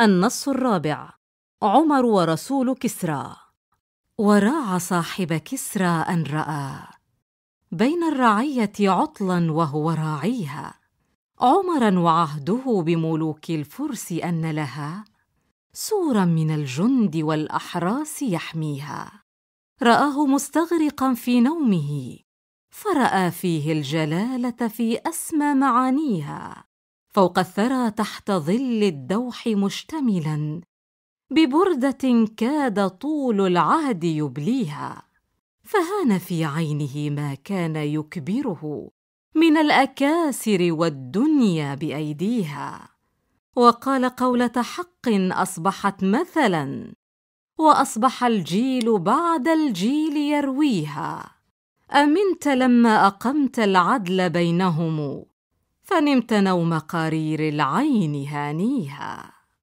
النص الرابع عمر ورسول كسرى وراع صاحب كسرى أن رأى بين الرعية عطلا وهو راعيها عمرا وعهده بملوك الفرس أن لها سورا من الجند والأحراس يحميها رآه مستغرقا في نومه فرأى فيه الجلالة في أسمى معانيها فوق الثرى تحت ظل الدوح مشتملا ببرده كاد طول العهد يبليها فهان في عينه ما كان يكبره من الاكاسر والدنيا بايديها وقال قوله حق اصبحت مثلا واصبح الجيل بعد الجيل يرويها امنت لما اقمت العدل بينهم فنمت نوم قرير العين هانيها